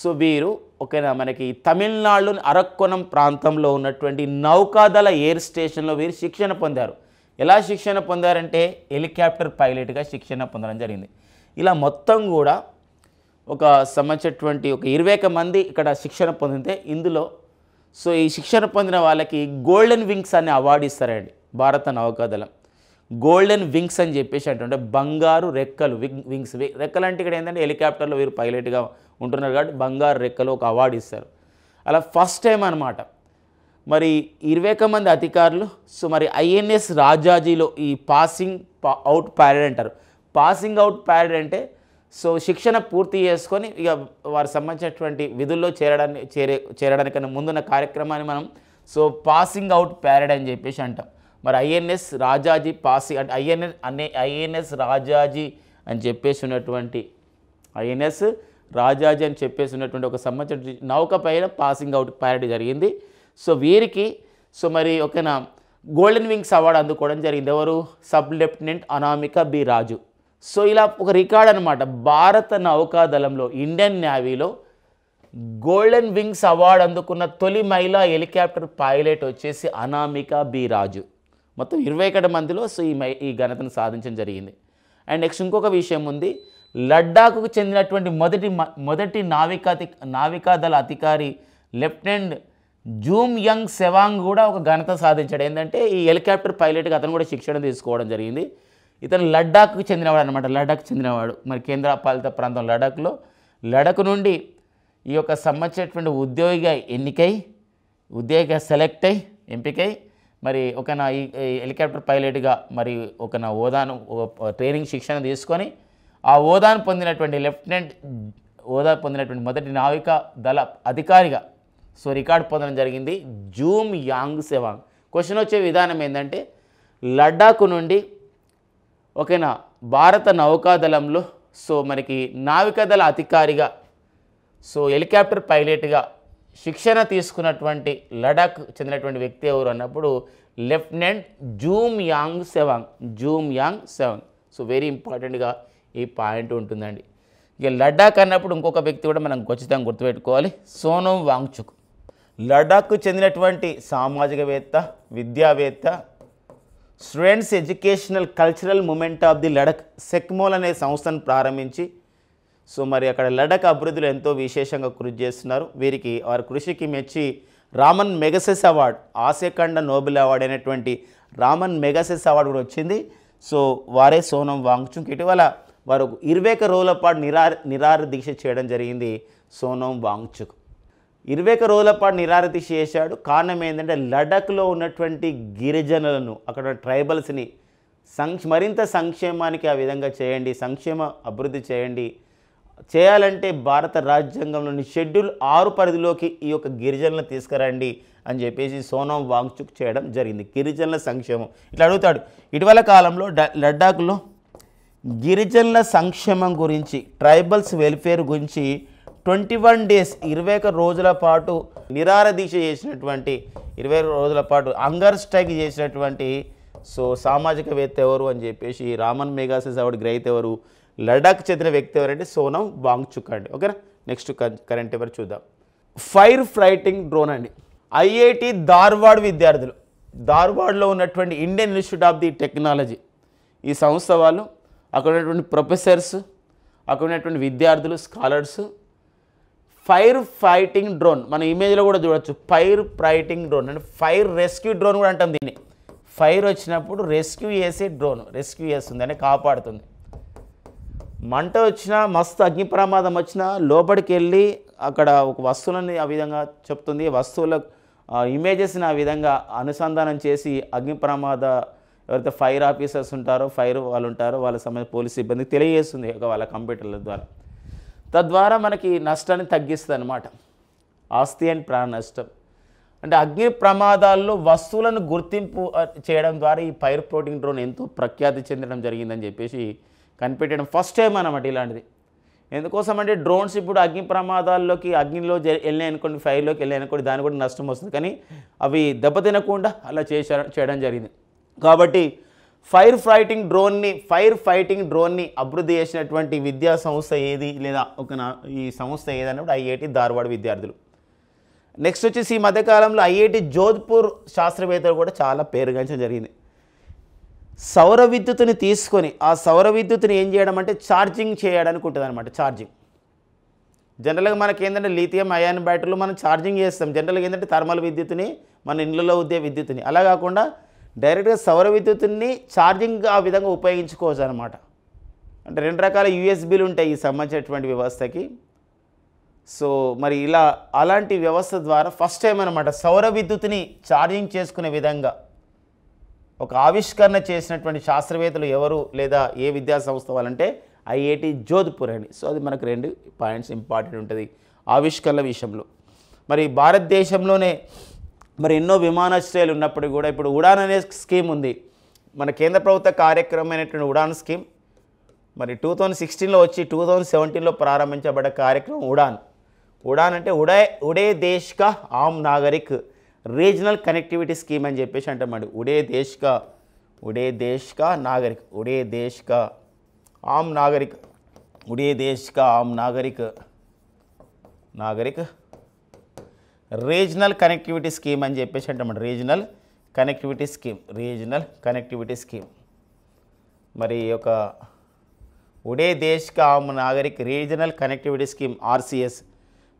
సో వీరు ఓకేనా మనకి తమిళనాడులోని అరక్కొనం ప్రాంతంలో ఉన్నటువంటి నౌకాదళ ఎయిర్ స్టేషన్లో వీరు శిక్షణ పొందారు ఎలా శిక్షణ పొందారంటే హెలికాప్టర్ పైలట్గా శిక్షణ పొందడం జరిగింది ఇలా మొత్తం కూడా ఒక సంబంధించినటువంటి ఒక ఇరవై మంది ఇక్కడ శిక్షణ పొందితే ఇందులో సో ఈ శిక్షణ పొందిన వాళ్ళకి గోల్డెన్ వింగ్స్ అనే అవార్డు ఇస్తారండి భారత నౌకాదళం గోల్డెన్ వింగ్స్ అని చెప్పేసి అంటే బంగారు రెక్కలు వింగ్ వింగ్స్ రెక్కలు అంటే ఇక్కడ ఏంటంటే హెలికాప్టర్లో వీరు పైలట్గా ఉంటున్నారు కాబట్టి బంగారు రెక్కలు ఒక అవార్డు ఇస్తారు అలా ఫస్ట్ టైం అనమాట మరి ఇరవై మంది అధికారులు సో మరి ఐఎన్ఎస్ రాజాజీలో ఈ పాసింగ్ అవుట్ ప్యారెడ్ అంటారు పాసింగ్ అవుట్ ప్యారెడ్ అంటే సో శిక్షణ పూర్తి చేసుకొని ఇక వారికి సంబంధించినటువంటి విధుల్లో చేరడానికి చేరే చేరడానికన్నా ముందున్న కార్యక్రమాన్ని మనం సో పాసింగ్ అవుట్ ప్యారెడ్ అని చెప్పేసి అంటాం మరి ఐఎన్ఎస్ రాజాజీ పాసి అంటే ఐఎన్ఎస్ అనే ఐఎన్ఎస్ రాజాజీ అని చెప్పేసి ఉన్నటువంటి ఐఎన్ఎస్ రాజాజీ అని చెప్పేసి ఉన్నటువంటి ఒక సంబంధించిన నౌక పైన పాసింగ్ అవుట్ ప్యారడీ జరిగింది సో వీరికి సో మరి ఒకనా గోల్డెన్ వింగ్స్ అవార్డు అందుకోవడం జరిగింది ఎవరు sub lieutenant Anamika B Raju so ఇలా ఒక రికార్డ్ అనమాట భారత నౌకాదళంలో ఇండియన్ నేవీలో గోల్డెన్ వింగ్స్ అవార్డు అందుకున్న తొలి మహిళా హెలికాప్టర్ పైలట్ వచ్చేసి అనామిక బి రాజు మొత్తం ఇరవై ఒకటి మందిలో సో ఈ ఈ ఘనతను సాధించడం జరిగింది అండ్ నెక్స్ట్ ఇంకొక విషయం ఉంది లడ్డాఖ్కు చెందినటువంటి మొదటి మొదటి నావికాతి నావికాదళ అధికారి లెఫ్టినెంట్ జూమ్ యంగ్ సెవాంగ్ కూడా ఒక ఘనత సాధించాడు ఏంటంటే ఈ హెలికాప్టర్ పైలట్కి అతను కూడా శిక్షణ తీసుకోవడం జరిగింది ఇతను లడ్డాఖ్కు చెందినవాడు అనమాట లడాఖ్ చెందినవాడు మరి కేంద్ర పాలిత ప్రాంతం లడాఖ్లో లడఖ్ నుండి ఈ యొక్క సంబంధించినటువంటి ఉద్యోగిగా ఎన్నికై ఉద్యోగిగా సెలెక్ట్ అయి ఎంపికై మరి ఒక నా ఈ హెలికాప్టర్ పైలట్గా మరి ఒక నా హోదాను ట్రైనింగ్ శిక్షణ తీసుకొని ఆ హోదాను పొందినటువంటి లెఫ్టినెంట్ హోదా పొందినటువంటి మొదటి నావిక దళ అధికారిగా సో రికార్డు పొందడం జరిగింది జూమ్ యాంగ్ సెవాంగ్ క్వశ్చన్ వచ్చే విధానం ఏంటంటే లడ్డాకు నుండి ఓకేనా భారత నౌకాదళంలో సో మనకి నావికాదళ అధికారిగా సో హెలికాప్టర్ పైలట్గా శిక్షణ తీసుకున్నటువంటి లడాక్ చెందినటువంటి వ్యక్తి ఎవరు అన్నప్పుడు lieutenant Jamyang Tsewang Jamyang Tsewang so very ఇంపార్టెంట్గా ఈ పాయింట్ ఉంటుందండి ఇక లడాక్ అన్నప్పుడు ఇంకొక వ్యక్తి కూడా మనం ఖచ్చితంగా గుర్తుపెట్టుకోవాలి సోనం వాంగ్చుక్ లడాక్కు చెందినటువంటి సామాజికవేత్త విద్యావేత్త students educational cultural movement of the Ladakh SECMOL అనే సంస్థను ప్రారంభించి సో మరి అక్కడ లడక్ అభివృద్ధిలో ఎంతో విశేషంగా కృషి చేస్తున్నారు వీరికి వారి కృషికి మెచ్చి రామన్ మెగసెస్ అవార్డ్ ఆసియఖండ నోబెల్ అవార్డ్ అయినటువంటి రామన్ మెగసెస్ అవార్డు కూడా వచ్చింది సో వారే సోనం వాంగ్చుంక్ ఇటీవల వారు ఇరవేక రోజుల పాటు నిరార నిరారి దీక్ష చేయడం జరిగింది సోనం వాంగ్చుక్ ఇరవేక రోజుల పాటు నిరారి దీక్ష చేశాడు కారణం ఏంటంటే లడఖ్లో ఉన్నటువంటి గిరిజనులను అక్కడ ట్రైబల్స్ని సంక్ష మరింత సంక్షేమానికి ఆ విధంగా చేయండి సంక్షేమ అభివృద్ధి చేయండి చేయాలంటే భారత రాజ్యాంగంలోని షెడ్యూల్ ఆరు పరిధిలోకి ఈ యొక్క గిరిజనులను తీసుకురండి అని చెప్పేసి సోనం వాంగ్చుక్ చేయడం జరిగింది గిరిజనుల సంక్షేమం ఇట్లా అడుగుతాడు ఇటీవల కాలంలో లడ్డాఖ్లో గిరిజనుల సంక్షేమం గురించి ట్రైబల్స్ వెల్ఫేర్ గురించి ట్వంటీ వన్ డేస్ ఇరవై ఒక రోజుల పాటు నిరార దీక్ష చేసినటువంటి ఇరవై రోజుల పాటు అంగర్ స్ట్రైక్ చేసినటువంటి సో సామాజికవేత్త ఎవరు అని చెప్పేసి రామన్ మెగాసెస్ ఆవిడ గ్రహిత ఎవరు లడాక్ చెందిన వ్యక్తి ఎవరంటే సోనం వాంగ్చుక్ అండి ఓకేనా నెక్స్ట్ కరెంట్ ఎవరు చూద్దాం ఫైర్ ఫ్లైటింగ్ డ్రోన్ అండి ఐఐటి ధార్వాడ్ విద్యార్థులు ధార్వాడ్లో ఉన్నటువంటి Indian institute of the technology ఈ సంస్థ వాళ్ళు అక్కడ ఉన్నటువంటి ప్రొఫెసర్స్ అక్కడ ఉన్నటువంటి విద్యార్థులు స్కాలర్స్ ఫైర్ ఫైటింగ్ డ్రోన్ మన ఇమేజ్లో కూడా చూడొచ్చు ఫైర్ ఫైటింగ్ డ్రోన్ అంటే ఫైర్ రెస్క్యూ డ్రోన్ కూడా అంటాం దీన్ని ఫైర్ వచ్చినప్పుడు రెస్క్యూ చేసే డ్రోన్ రెస్క్యూ చేస్తుంది అంటే కాపాడుతుంది మంట వచ్చినా మస్తు అగ్ని ప్రమాదం వచ్చినా లోపలికి వెళ్ళి అక్కడ ఒక వస్తువులని ఆ విధంగా చెప్తుంది వస్తువుల ఇమేజెస్ని ఆ విధంగా అనుసంధానం చేసి అగ్ని ప్రమాద ఎవరైతే ఫైర్ ఆఫీసర్స్ ఉంటారో ఫైర్ వాళ్ళు ఉంటారో వాళ్ళ సమయ పోలీస్ ఇబ్బంది తెలియజేస్తుంది వాళ్ళ కంప్యూటర్ల ద్వారా తద్వారా మనకి నష్టాన్ని తగ్గిస్తుంది అనమాట ఆస్తి అండ్ ప్రాణ నష్టం అంటే అగ్ని ప్రమాదాల్లో వస్తువులను గుర్తింపు చేయడం ద్వారా ఈ ఫైర్ ప్లోటింగ్ డ్రోన్ ఎంతో ప్రఖ్యాతి చెందడం జరిగిందని చెప్పేసి కనిపెట్టడం ఫస్ట్ టైం అనమాట ఇలాంటిది ఎందుకోసం అంటే డ్రోన్స్ ఇప్పుడు అగ్ని ప్రమాదాల్లోకి అగ్నిలో వెళ్ళినాయి అనుకోండి ఫైర్లోకి వెళ్ళినాయి అనుకోండి దాని కూడా నష్టం వస్తుంది కానీ అవి దెబ్బతినకుండా అలా చేశారు చేయడం జరిగింది కాబట్టి ఫైర్ ఫైటింగ్ డ్రోన్ని ఫైర్ ఫైటింగ్ డ్రోన్ని అభివృద్ధి చేసినటువంటి విద్యా సంస్థ ఏది లేదా ఒక ఈ సంస్థ ఏది అన్నప్పుడు ఐఐటి ధార్వాడ విద్యార్థులు నెక్స్ట్ వచ్చేసి ఈ మధ్యకాలంలో ఐఐటి జోధ్పూర్ శాస్త్రవేత్తలు కూడా చాలా పేరుగాంచడం జరిగింది సౌర విద్యుత్తుని తీసుకొని ఆ సౌర విద్యుత్తుని ఏం చేయడం అంటే ఛార్జింగ్ చేయడానికి ఉంటుంది అనమాట ఛార్జింగ్ జనరల్గా మనకి ఏంటంటే లీతియం అయాన్ బ్యాటరీలు మనం ఛార్జింగ్ చేస్తాం జనరల్గా ఏంటంటే థర్మల్ విద్యుత్ని మన ఇండ్లలో ఉద్దే విద్యుత్ని అలా కాకుండా డైరెక్ట్గా సౌర విద్యుత్ని ఛార్జింగ్ ఆ విధంగా ఉపయోగించుకోవచ్చు అనమాట అంటే రెండు రకాల యూఎస్బీలు ఉంటాయి ఈ సంబంధించినటువంటి వ్యవస్థకి సో మరి ఇలా అలాంటి వ్యవస్థ ద్వారా ఫస్ట్ టైం అనమాట సౌర విద్యుత్ని ఛార్జింగ్ చేసుకునే విధంగా ఒక ఆవిష్కరణ చేసినటువంటి శాస్త్రవేత్తలు ఎవరు లేదా ఏ విద్యా సంస్థ వాళ్ళంటే ఐఐటి జోధ్పూర్ అని సో అది మనకు రెండు పాయింట్స్ ఇంపార్టెంట్ ఉంటుంది ఆవిష్కరణల విషయంలో మరి భారతదేశంలోనే మరి ఎన్నో విమానాశ్రయాలు ఉన్నప్పటికీ కూడా ఇప్పుడు ఉడాన్ అనే స్కీమ్ ఉంది మన కేంద్ర ప్రభుత్వ కార్యక్రమమైనటువంటి ఉడాన్ స్కీమ్ మరి టూ థౌజండ్ సిక్స్టీన్లో వచ్చి టూ థౌజండ్ సెవెంటీన్లో ప్రారంభించబడ్డ కార్యక్రమం ఉడాన్ ఉడాన్ అంటే ఉడే ఉడే దేశ్ కా ఆమ్ నాగరిక్ రీజనల్ కనెక్టివిటీ స్కీమ్ అని చెప్పేసి అంటామండి ఉడే దేశ్కా ఉడే దేశ్కా నాగరిక్ ఉడే దేశ్కా ఆమ్ నాగరిక్ ఉడే దేశ్కా ఆమ్ నాగరిక్ నాగరిక్ రీజనల్ కనెక్టివిటీ స్కీమ్ అని చెప్పేసి అంటామండి regional connectivity scheme regional connectivity scheme మరి ఒక ఉడే దేశ్కా ఆమ్ నాగరిక్ రీజనల్ కనెక్టివిటీ స్కీమ్ ఆర్సీఎస్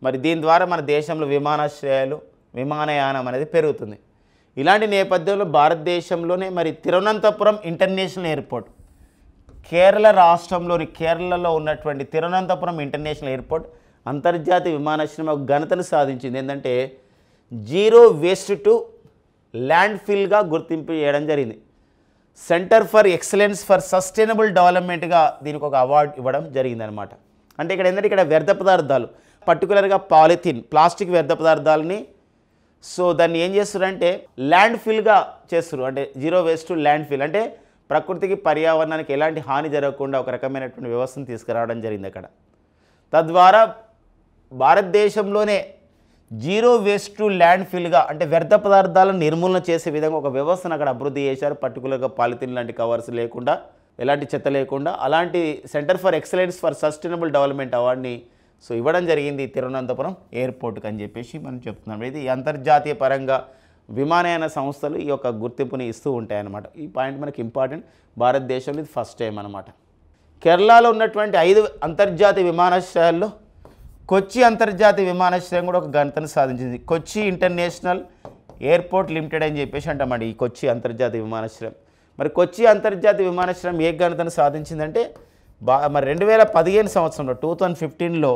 మరి దీని ద్వారా మన దేశంలో విమానాశ్రయాలు విమానయానం అనేది పెరుగుతుంది ఇలాంటి నేపథ్యంలో భారతదేశంలోనే మరి తిరువనంతపురం ఇంటర్నేషనల్ ఎయిర్పోర్ట్ కేరళ రాష్ట్రంలోని కేరళలో ఉన్నటువంటి తిరువనంతపురం ఇంటర్నేషనల్ ఎయిర్పోర్ట్ అంతర్జాతీయ విమానాశ్రయం ఘనతను సాధించింది ఏంటంటే జీరో వేస్ట్ టు ల్యాండ్ ఫిల్గా గుర్తింపు చేయడం జరిగింది centre for excellence for sustainable డెవలప్మెంట్గా దీనికి ఒక అవార్డు ఇవ్వడం జరిగిందనమాట అంటే ఇక్కడ ఏంటంటే ఇక్కడ వ్యర్థ పదార్థాలు పర్టికులర్గా పాలిథిన్ ప్లాస్టిక్ వ్యర్థ పదార్థాలని సో దాన్ని ఏం అంటే ల్యాండ్ ఫిల్గా చేస్తారు అంటే జీరో వేస్ట్ ల్యాండ్ ఫిల్ అంటే ప్రకృతికి పర్యావరణానికి ఎలాంటి హాని జరగకుండా ఒక రకమైనటువంటి వ్యవస్థను తీసుకురావడం జరిగింది అక్కడ తద్వారా భారతదేశంలోనే జీరో వేస్ట్ టు ల్యాండ్ ఫిల్గా అంటే వ్యర్థ పదార్థాలను నిర్మూలన చేసే విధంగా ఒక వ్యవస్థను అక్కడ అభివృద్ధి చేశారు పర్టికులర్గా పాలిథిన్ లాంటి కవర్స్ లేకుండా ఎలాంటి చెత్త లేకుండా అలాంటి centre for excellence for sustainable development అవార్డుని సో ఇవ్వడం జరిగింది తిరువనంతపురం ఎయిర్పోర్ట్కి అని చెప్పేసి మనం చెప్తున్నాం ఇది అంతర్జాతీయ పరంగా విమానయాన సంస్థలు ఈ యొక్క గుర్తింపుని ఇస్తూ ఉంటాయన్నమాట ఈ పాయింట్ మనకి ఇంపార్టెంట్ భారతదేశంలో ఇది ఫస్ట్ టైం అనమాట కేరళలో ఉన్నటువంటి ఐదు అంతర్జాతీయ విమానాశ్రయాల్లో కొచ్చి అంతర్జాతీయ విమానాశ్రయం కూడా ఒక ఘనతను సాధించింది కొచ్చి ఇంటర్నేషనల్ ఎయిర్పోర్ట్ లిమిటెడ్ అని చెప్పేసి అంటామండి ఈ కొచ్చి అంతర్జాతీయ విమానాశ్రయం మరి కొచ్చి అంతర్జాతీయ విమానాశ్రయం ఏ ఘనతను సాధించిందంటే బా మరి రెండు వేల పదిహేను సంవత్సరంలో టూ థౌజండ్ ఫిఫ్టీన్లో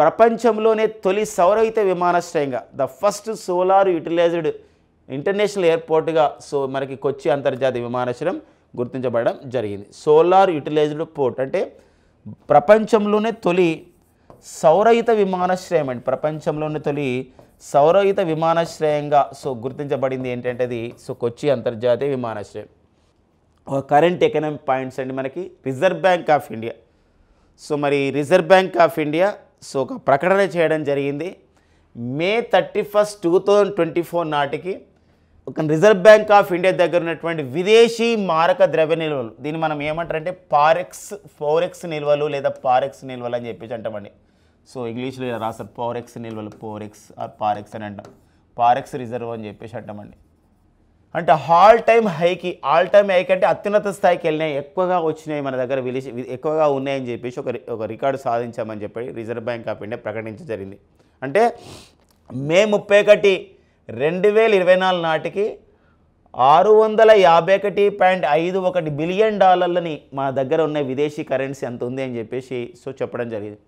ప్రపంచంలోనే తొలి సౌరయుత విమానాశ్రయంగా the first solar utilized international ఎయిర్పోర్ట్గా సో మనకి కొచ్చి అంతర్జాతీయ విమానాశ్రయం గుర్తించబడడం జరిగింది సోలార్ యూటిలైజ్డ్ పోర్ట్ అంటే ప్రపంచంలోనే తొలి సౌరయుత విమానాశ్రయం అండి ప్రపంచంలోనే తొలి సౌరయుత విమానాశ్రయంగా సో గుర్తించబడింది ఏంటంటే అది సో కొచ్చి అంతర్జాతీయ విమానాశ్రయం కరెంట్ ఎకనామిక్ పాయింట్స్ అండి మనకి reserve bank of India so మరి reserve bank of India so ఒక ప్రకటన చేయడం జరిగింది May thirty first two thousand twenty four నాటికి ఒక రిజర్వ్ బ్యాంక్ ఆఫ్ ఇండియా దగ్గర ఉన్నటువంటి విదేశీ మారక ద్రవ్య నిల్వలు దీన్ని మనం ఏమంటారంటే పారెక్స్ ఫోరెక్స్ నిల్వలు లేదా పారెక్స్ నిల్వలు అని చెప్పేసి అంటామండి సో ఇంగ్లీష్లో రాస్తారు పోరెక్స్ నిల్వలు పోరెక్స్ ఆర్ పారెక్స్ అని అంటాం పారెక్స్ రిజర్వ్ అని చెప్పేసి అంటామండి అంటే ఆల్ టైమ్ హైకి ఆల్ టైమ్ హైక్ అంటే అత్యున్నత స్థాయికి వెళ్ళినాయి ఎక్కువగా వచ్చినాయి మన దగ్గర విలి ఎక్కువగా ఉన్నాయని చెప్పేసి ఒక ఒక రికార్డు సాధించామని చెప్పి రిజర్వ్ బ్యాంక్ ఆఫ్ ఇండియా ప్రకటించడం జరిగింది అంటే మే ముప్పై ఒకటి రెండు వేల ఇరవై నాలుగు నాటికి ఆరు వందల యాభై ఒకటి పాయింట్ ఐదు ఒకటి బిలియన్ డాలర్లని మా దగ్గర ఉన్న విదేశీ కరెన్సీ ఎంత ఉంది అని చెప్పేసి సో చెప్పడం జరిగింది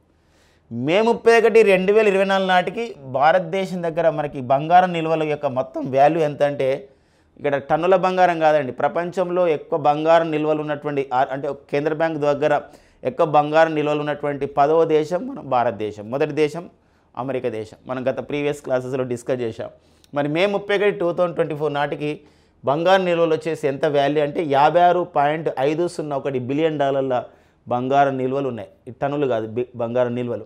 మే ముప్పై ఒకటి రెండు వేల ఇరవై నాలుగు నాటికి భారతదేశం దగ్గర మనకి బంగారం నిల్వల యొక్క మొత్తం వాల్యూ ఎంత అంటే ఇక్కడ టన్నుల బంగారం కాదండి ప్రపంచంలో ఎక్కువ బంగారం నిల్వలు ఉన్నటువంటి అంటే కేంద్ర బ్యాంక్ దగ్గర ఎక్కువ బంగారం నిల్వలు ఉన్నటువంటి పదవ దేశం మన భారతదేశం మొదటి దేశం అమెరికా దేశం మనం గత ప్రీవియస్ క్లాసెస్లో డిస్కస్ చేశాం మరి మే ముప్పై ఒకటి టూ థౌజండ్ ట్వంటీ ఫోర్ నాటికి బంగారు నిల్వలు వచ్చేసి ఎంత వాల్యూ అంటే యాభై ఆరు పాయింట్ ఐదు సున్నా ఒకటి బిలియన్ డాలర్ల బంగారం నిల్వలు ఉన్నాయి టన్నులు కాదు బంగారం నిల్వలు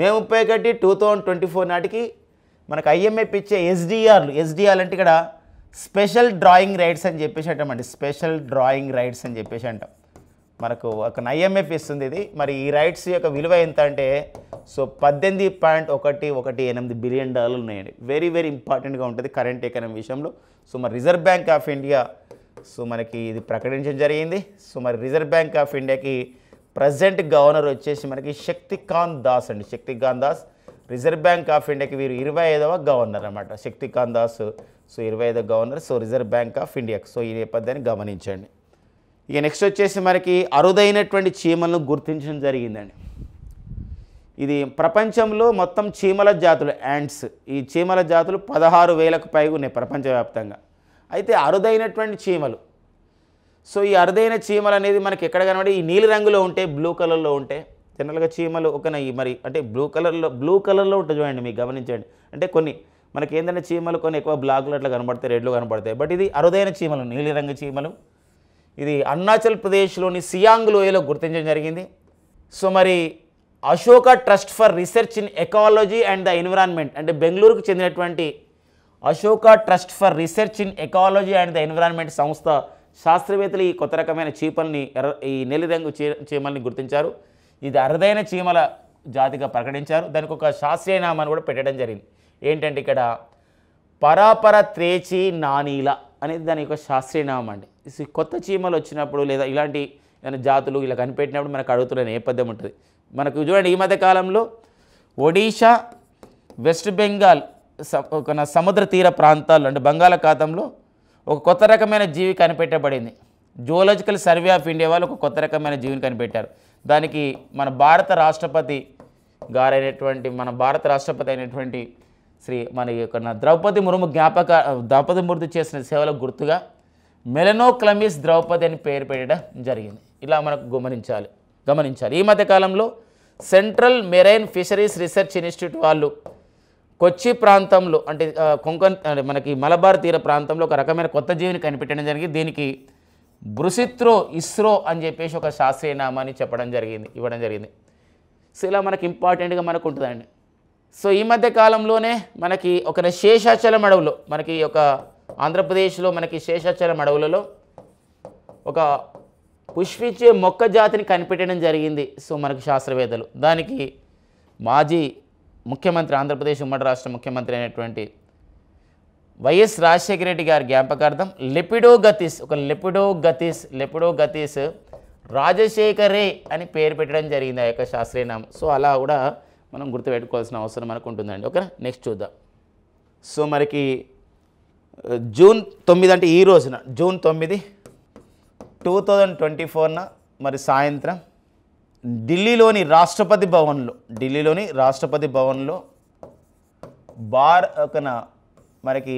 మే ముప్పై ఒకటి టూ థౌజండ్ ట్వంటీ ఫోర్ నాటికి మనకు ఐఎంఏ పిచ్చే ఎస్డిఆర్లు ఎస్డిఆర్లు అంటే ఇక్కడ స్పెషల్ డ్రాయింగ్ రైట్స్ అని చెప్పేసి అంటామండి స్పెషల్ డ్రాయింగ్ రైట్స్ అని చెప్పేసి అంటాం మనకు ఒక ఐఎంఎఫ్ ఇస్తుంది ఇది మరి ఈ రైట్స్ యొక్క విలువ ఎంత అంటే సో పద్దెనిమిది పాయింట్ ఒకటి ఒకటి ఎనిమిది బిలియన్ డాలర్లు ఉన్నాయండి వెరీ వెరీ ఇంపార్టెంట్గా ఉంటుంది కరెంట్ ఎకనమీ విషయంలో సో మరి reserve bank of India so మనకి ఇది ప్రకటించడం జరిగింది సో మరి రిజర్వ్ బ్యాంక్ ఆఫ్ ఇండియాకి ప్రజెంట్ గవర్నర్ వచ్చేసి మనకి శక్తికాంత్ దాస్ అండి Shaktikanta Das reserve bank of ఇండియాకి వీరు ఇరవై ఐదవ గవర్నర్ అనమాట శక్తికాంత్ దాస్ సో ఇరవై ఐదవ governor so reserve bank of ఇండియాకి సో ఈ నేపథ్యాన్ని గమనించండి ఇక నెక్స్ట్ వచ్చేసి మనకి అరుదైనటువంటి చీమలను గుర్తించడం జరిగిందండి ఇది ప్రపంచంలో మొత్తం చీమల జాతులు యాంట్స్ ఈ చీమల జాతులు పదహారు వేలకు పైగా ఉన్నాయి ప్రపంచవ్యాప్తంగా అయితే అరుదైనటువంటి చీమలు సో ఈ అరుదైన చీమలు అనేది మనకి ఎక్కడ కనబడి ఈ నీలి రంగులో ఉంటే బ్లూ కలర్లో ఉంటే జనరల్గా చీమలు ఒక మరి అంటే బ్లూ కలర్లో బ్లూ కలర్లో ఉంటుంది చూడండి మీకు గమనించండి అంటే కొన్ని మనకి ఏంటంటే చీమలు కొన్ని ఎక్కువ బ్లాక్లు అట్లా కనబడతాయి రెడ్లు కనబడతాయి బట్ ఇది అరుదైన చీమలు నీలిరంగు చీమలు ఇది అరుణాచల్ ప్రదేశ్లోని సియాంగ్ లోయలో గుర్తించడం జరిగింది సో మరి Ashoka trust for research in ecology and the environment అంటే బెంగళూరుకు చెందినటువంటి Ashoka trust for research in ecology and the environment సంస్థ శాస్త్రవేత్తలు ఈ కొత్త రకమైన చీపల్ని ఈ నెలిరంగు చీ చీమల్ని గుర్తించారు ఇది అరుదైన చీమల జాతిగా ప్రకటించారు దానికి ఒక శాస్త్రీయ నామాన్ని కూడా పెట్టడం జరిగింది ఏంటంటే ఇక్కడ పరాపర త్రేచి నానీల అనేది దాని యొక్క శాస్త్రీయ అండి కొత్త చీమలు వచ్చినప్పుడు లేదా ఇలాంటి జాతులు ఇలా కనిపెట్టినప్పుడు మనకు అడుగుతున్న నేపథ్యం ఉంటుంది మనకు చూడండి ఈ మధ్య కాలంలో ఒడిషా వెస్ట్ బెంగాల్ సముద్ర తీర ప్రాంతాల్లో అంటే బంగాళాఖాతంలో ఒక కొత్త రకమైన జీవి కనిపెట్టబడింది జువలాజికల్ సర్వే ఆఫ్ ఇండియా వాళ్ళు ఒక కొత్త రకమైన జీవిని కనిపెట్టారు దానికి మన భారత రాష్ట్రపతి గారైనటువంటి మన భారత రాష్ట్రపతి అయినటువంటి శ్రీ మన యొక్క ద్రౌపది ముర్ము జ్ఞాపక ద్రౌపది మృతి చేసిన సేవలకు గుర్తుగా మెలనోక్లమిస్ ద్రౌపది అని పేరు పెట్టడం జరిగింది ఇలా మనకు గమనించాలి గమనించాలి ఈ మధ్యకాలంలో central marine fisheries research institute వాళ్ళు కొచ్చి ప్రాంతంలో అంటే కొంకన్ మనకి మలబార్ తీర ప్రాంతంలో ఒక రకమైన కొత్త జీవిని కనిపెట్టడం జరిగింది దీనికి బ్రుసిత్రో ఇస్రో అని చెప్పేసి ఒక శాస్త్రీయ నామాన్ని చెప్పడం జరిగింది ఇవ్వడం జరిగింది సో ఇలా మనకి ఇంపార్టెంట్గా మనకు ఉంటుందండి సో ఈ మధ్య కాలంలోనే మనకి ఒక శేషాచలం అడవులో మనకి ఒక ఆంధ్రప్రదేశ్లో మనకి శేషాచలం అడవులలో ఒక పుష్పించే మొక్క జాతిని కనిపెట్టడం జరిగింది సో మనకు శాస్త్రవేత్తలు దానికి మాజీ ముఖ్యమంత్రి ఆంధ్రప్రదేశ్ ఉమ్మడి రాష్ట్ర ముఖ్యమంత్రి అయినటువంటి వైఎస్ రాజశేఖర రెడ్డి గారి జ్ఞాపకార్థం గతీస్ ఒక లెపిడోగతిస్ లెపిడోగతిస్ రాజశేఖరే అని పేరు పెట్టడం జరిగింది ఆ యొక్క శాస్త్రీయనామం సో అలా కూడా మనం గుర్తుపెట్టుకోవాల్సిన అవసరం మనకు ఉంటుందండి ఓకేనా నెక్స్ట్ చూద్దాం సో మనకి జూన్ తొమ్మిది అంటే ఈ రోజున జూన్ తొమ్మిది టూ థౌజండ్ ట్వంటీ ఫోర్న మరి సాయంత్రం ఢిల్లీలోని రాష్ట్రపతి భవన్లో ఢిల్లీలోని రాష్ట్రపతి భవన్లో బార్ ఒక మనకి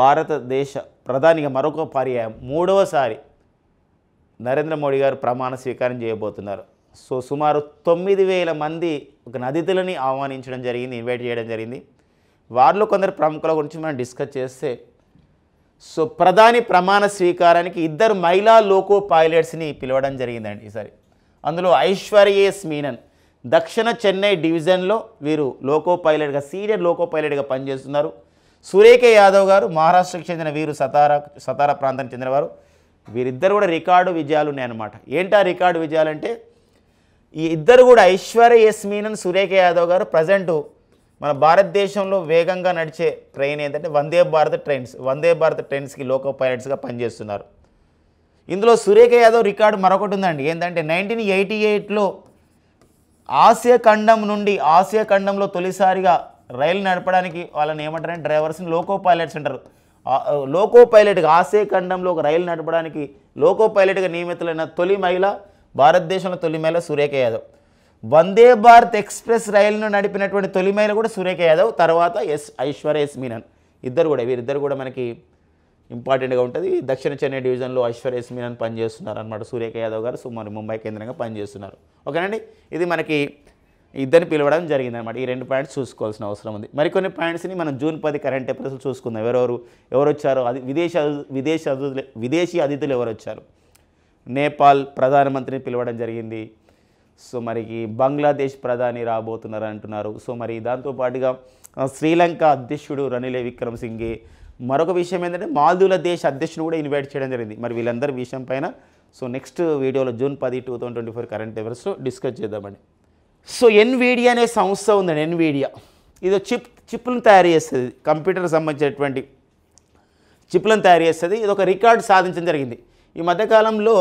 భారతదేశ ప్రధానిగా మరొక పర్యాయం మూడవసారి నరేంద్ర మోడీ గారు ప్రమాణ స్వీకారం చేయబోతున్నారు సో సుమారు తొమ్మిది వేల మంది ఒక నదితులని ఆహ్వానించడం జరిగింది ఇన్వైట్ చేయడం జరిగింది వారిలో కొందరు ప్రముఖుల గురించి మనం డిస్కస్ చేస్తే సో ప్రధాని ప్రమాణ స్వీకారానికి ఇద్దరు మహిళా లోకో పైలట్స్ని పిలవడం జరిగిందండి ఈసారి అందులో ఐశ్వర్యే స్మీనన్ దక్షిణ చెన్నై డివిజన్లో వీరు లోకో పైలట్గా సీనియర్ లోకో పైలట్గా పనిచేస్తున్నారు సురేఖ యాదవ్ గారు మహారాష్ట్రకు చెందిన వీరు సతారా సతారా ప్రాంతానికి చెందినవారు వీరిద్దరు కూడా రికార్డు విజయాలు ఉన్నాయన్నమాట ఏంటా రికార్డు విజయాలంటే ఈ ఇద్దరు కూడా ఐశ్వర్య ఎస్ మీనన్ సురేఖ యాదవ్ గారు ప్రజెంటు మన భారతదేశంలో వేగంగా నడిచే ట్రైన్ ఏంటంటే వందే భారత్ ట్రైన్స్ వందే భారత్ ట్రైన్స్కి లోకో పైలట్స్గా పనిచేస్తున్నారు ఇందులో సురేఖ యాదవ్ రికార్డు మరొకటి ఉందండి ఏంటంటే నైన్టీన్ ఎయిటీ ఎయిట్లో ఆసియా ఖండం నుండి ఆసియా ఖండంలో తొలిసారిగా రైలు నడపడానికి వాళ్ళని ఏమంటారని డ్రైవర్స్ని లోకో పైలట్స్ అంటారు లోకో పైలట్గా ఆసియా ఖండంలో ఒక రైలు నడపడానికి లోకో పైలట్గా నియమితులైన తొలి మహిళ భారతదేశంలో తొలి మహిళ సురేఖ యాదవ్ వందే భారత్ ఎక్స్ప్రెస్ రైలును నడిపినటువంటి తొలి మహిళ కూడా సురేఖ యాదవ్ తర్వాత ఎస్ ఐశ్వర్య ఎస్ మీనన్ ఇద్దరు కూడా వీరిద్దరు కూడా మనకి ఇంపార్టెంట్గా ఉంటుంది దక్షిణ చెన్నై డివిజన్లో ఐశ్వర్య అని పనిచేస్తున్నారు అనమాట సూర్యక యాదవ్ గారు సో మరి ముంబై కేంద్రంగా పనిచేస్తున్నారు ఓకేనండి ఇది మనకి ఇద్దరిని పిలవడం జరిగిందనమాట ఈ రెండు పాయింట్స్ చూసుకోవాల్సిన అవసరం ఉంది మరికొన్ని పాయింట్స్ని మనం జూన్ పది కరెంట్ అఫైర్స్ చూసుకుందాం ఎవరెవరు ఎవరు వచ్చారో అది విదేశీ విదేశీ అతిథులు విదేశీ అతిథులు ఎవరు వచ్చారు నేపాల్ ప్రధానమంత్రిని పిలవడం జరిగింది సో మరికి బంగ్లాదేశ్ ప్రధాని రాబోతున్నారు అంటున్నారు సో మరి దాంతోపాటుగా శ్రీలంక అధ్యక్షుడు రనిలే విక్రమ్ మరొక విషయం ఏంటంటే మాల్దీవుల దేశ అధ్యక్షుడు కూడా ఇన్వైట్ చేయడం జరిగింది మరి వీళ్ళందరి విషయం పైన సో నెక్స్ట్ వీడియోలో జూన్ పది two thousand twenty four current అఫేర్స్లో డిస్కస్ చేద్దామండి సో ఎన్వీడియా అనే సంస్థ ఉందండి ఎన్వీడియా ఇది చిప్ చిప్లను తయారు చేస్తుంది కంప్యూటర్ సంబంధించినటువంటి చిప్లను తయారు చేస్తుంది ఇది ఒక రికార్డు సాధించడం జరిగింది ఈ మధ్యకాలంలో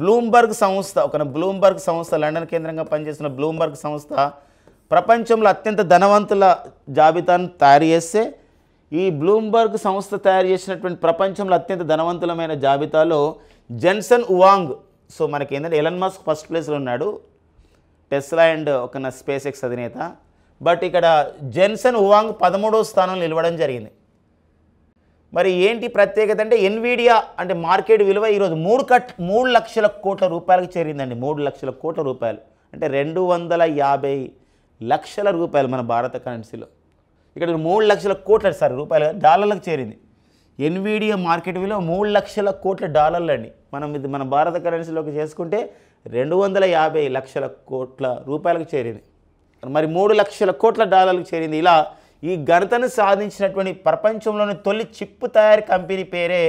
బ్లూంబర్గ్ సంస్థ ఒక బ్లూంబర్గ్ సంస్థ లండన్ కేంద్రంగా పనిచేసిన బ్లూంబర్గ్ సంస్థ ప్రపంచంలో అత్యంత ధనవంతుల జాబితాను తయారు చేస్తే ఈ బ్లూంబర్గ్ సంస్థ తయారు చేసినటువంటి ప్రపంచంలో అత్యంత ధనవంతులమైన జాబితాలో జెన్సన్ ఉవాంగ్ సో మనకి ఏంటంటే ఎలన్ మస్క్ ఫస్ట్ ప్లేస్లో ఉన్నాడు టెస్లా అండ్ ఒక స్పేస్ ఎక్స్ అధినేత బట్ ఇక్కడ జెన్సన్ ఉవాంగ్ పదమూడవ స్థానంలో నిలవడం జరిగింది మరి ఏంటి ప్రత్యేకత అంటే ఎన్వీడియా అంటే మార్కెట్ విలువ ఈరోజు మూడు కట్ మూడు లక్షల కోట్ల రూపాయలకు చేరిందండి మూడు లక్షల కోట్ల రూపాయలు అంటే రెండు వందల యాభై లక్షల రూపాయలు మన భారత కరెన్సీలో ఇక్కడ మూడు లక్షల కోట్ల సార్ రూపాయలు డాలర్లకు చేరింది ఎన్విడియా మార్కెట్ విలువ మూడు లక్షల కోట్ల డాలర్లు అండి మనం ఇది మన భారత కరెన్సీలోకి చేసుకుంటే రెండు వందల యాభై లక్షల కోట్ల రూపాయలకు చేరింది మరి మూడు లక్షల కోట్ల డాలర్లకు చేరింది ఇలా ఈ ఘనతను సాధించినటువంటి ప్రపంచంలోని తొలి చిప్పు తయారీ కంపెనీ పేరే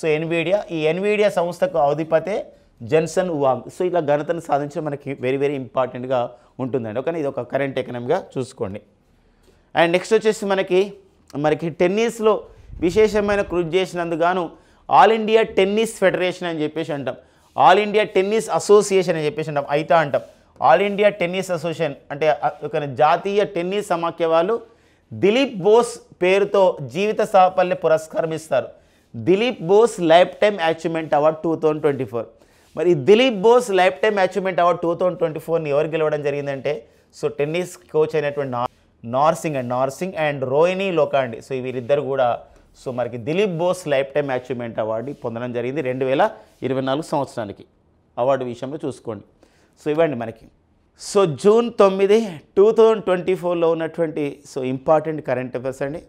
సో ఎన్విడియా ఈ ఎన్విడియా సంస్థకు అవధిపతే జన్సన్ వాంగ్ సో ఇలా ఘనతను సాధించడం మనకి వెరీ వెరీ ఇంపార్టెంట్గా ఉంటుందండి ఓకే ఇది ఒక కరెంట్ ఎకనమీగా చూసుకోండి అండ్ నెక్స్ట్ వచ్చేసి మనకి మనకి టెన్నిస్లో విశేషమైన కృషి చేసినందుకు ఆల్ ఇండియా టెన్నిస్ ఫెడరేషన్ అని చెప్పేసి అంటాం ఆల్ ఇండియా టెన్నిస్ అసోసియేషన్ అని చెప్పేసి అంటాం అయితా అంటాం ఆల్ ఇండియా టెన్నిస్ అసోసియేషన్ అంటే ఒక జాతీయ టెన్నిస్ సమాఖ్య వాళ్ళు దిలీప్ బోస్ పేరుతో జీవిత సాఫల్య పురస్కారం ఇస్తారు Dilip Bose lifetime achievement award two thousand twenty four మరి Dilip Bose lifetime achievement award two thousand twenty ఫోర్ని ఎవరు గెలవడం జరిగిందంటే సో టెన్నిస్ కోచ్ అయినటువంటి Narsingh and Narsingh and Rohini Lokhande so వీరిద్దరు కూడా సో మనకి Dilip Bose lifetime achievement award పొందడం జరిగింది రెండు వేల ఇరవై నాలుగు సంవత్సరానికి అవార్డు విషయంలో చూసుకోండి సో ఇవ్వండి మనకి సో జూన్ తొమ్మిది టూ థౌజండ్ ట్వంటీ ఫోర్లో ఉన్నటువంటి సో ఇంపార్టెంట్ కరెంట్ అఫేర్స్ అండి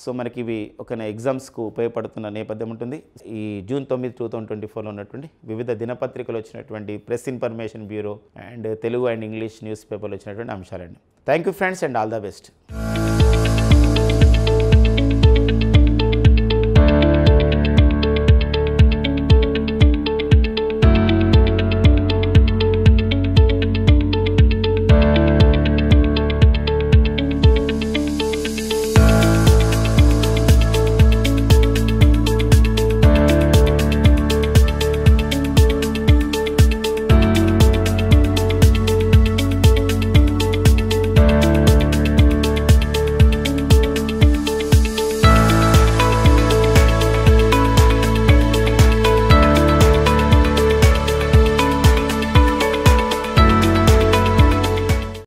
సో మనకి ఇవి ఒక ఎగ్జామ్స్కు ఉపయోగపడుతున్న నేపథ్యం ఉంటుంది ఈ జూన్ తొమ్మిది టూ థౌసండ్ ట్వంటీ ఫోర్లో ఉన్నటువంటి వివిధ దినపత్రికలు వచ్చినటువంటి press information bureau and Telugu and English news పేపర్లు వచ్చినటువంటి అంశాలండి thank you friends and all the best